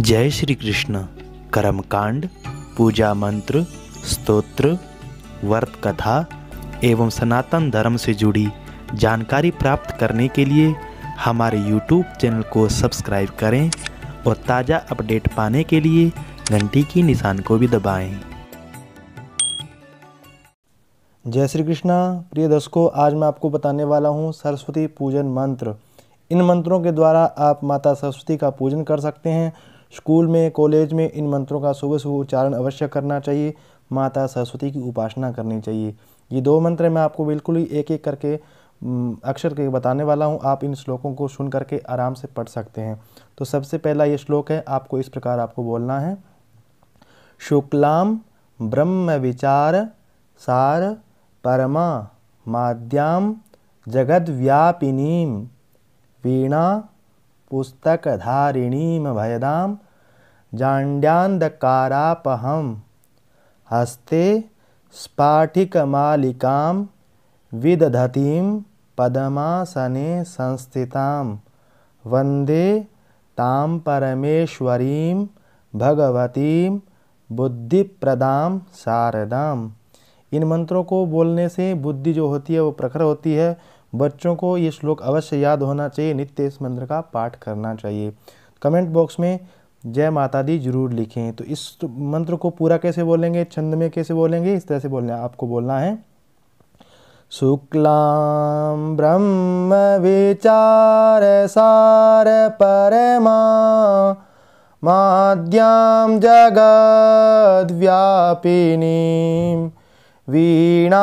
जय श्री कृष्ण कर्मकांड पूजा मंत्र स्तोत्र वर्त कथा एवं सनातन धर्म से जुड़ी जानकारी प्राप्त करने के लिए हमारे YouTube चैनल को सब्सक्राइब करें और ताज़ा अपडेट पाने के लिए घंटी की निशान को भी दबाएं। जय श्री कृष्णा प्रिय दर्शकों आज मैं आपको बताने वाला हूँ सरस्वती पूजन मंत्र इन मंत्रों के द्वारा आप माता सरस्वती का पूजन कर सकते हैं स्कूल में कॉलेज में इन मंत्रों का सुबह सुबह उच्चारण अवश्य करना चाहिए माता सरस्वती की उपासना करनी चाहिए ये दो मंत्र मैं आपको बिल्कुल ही एक एक करके अक्षर के बताने वाला हूँ आप इन श्लोकों को सुन करके आराम से पढ़ सकते हैं तो सबसे पहला ये श्लोक है आपको इस प्रकार आपको बोलना है शुक्लाम ब्रह्म विचार सार परमा माद्याम जगद्व्यापिनीम वीणा पुस्तकधारिणीम भयदाम जांड्यांधकारापह हस्ते स्फाटिकमालिकां विदधतीं पदमासने संस्थितां वन्दे तां परमेश्वरीं भगवतीं बुद्धिप्रदां शारदाम इन मंत्रों को बोलने से बुद्धि जो होती है वो प्रखर होती है बच्चों को ये श्लोक अवश्य याद होना चाहिए नित्य इस मंत्र का पाठ करना चाहिए कमेंट बॉक्स में जय माता दी जरूर लिखें तो इस मंत्र को पूरा कैसे बोलेंगे छंद में कैसे बोलेंगे इस तरह से बोलना आपको बोलना है ब्रह्म विचार सार परमा माद्याम जगद व्यापिनी वीणा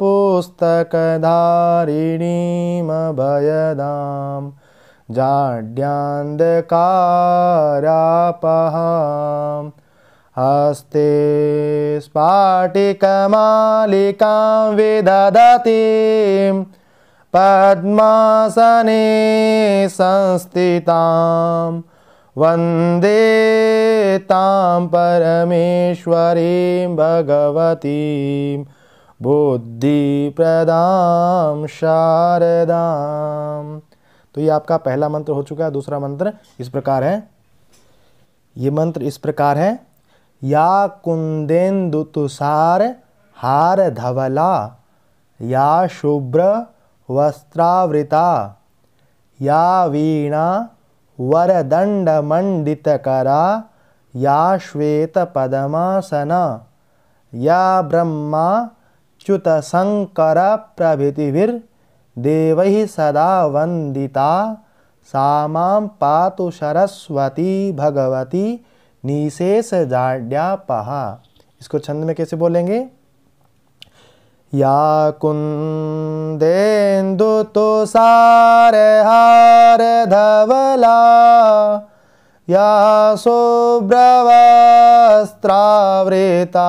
पुस्तक धारिणी वीणापुस्तकधारिणीमभयदाम् जाड्यान्धकारापः हस्ते स्फाटिकमालिकां विदधति पद्मासने संस्थितां वन्दे तां परमेश्वरीं भगवतीं बुद्धिप्रदां शारदाम् तो ये आपका पहला मंत्र हो चुका है दूसरा मंत्र इस प्रकार है ये मंत्र इस प्रकार है या कुंदेन्दु तुषार हार धवला या शुभ्र वस्त्रावृता या वीणा वरदंड मंडित करा या श्वेत पदमासना या ब्रह्मा च्युत प्रभृतिर देव सदा वंदिता सामां पातु सरस्वती भगवती निशेष जाड्यापहा इसको छंद में कैसे बोलेंगे या कुंदेन्दु तो सार हार धवला या सुब्रवस्त्रावृता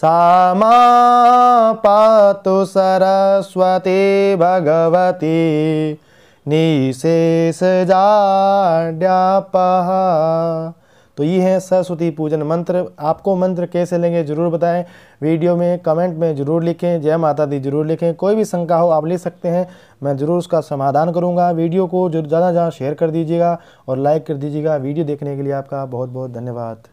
सामा सरस्वती भगवती निशेष जाड्यापह तो ये है सरस्वती पूजन मंत्र आपको मंत्र कैसे लेंगे जरूर बताएं वीडियो में कमेंट में जरूर लिखें जय माता दी जरूर लिखें कोई भी शंका हो आप ले सकते हैं मैं ज़रूर उसका समाधान करूंगा वीडियो को ज़्यादा ज़्यादा शेयर कर दीजिएगा और लाइक कर दीजिएगा वीडियो देखने के लिए आपका बहुत बहुत धन्यवाद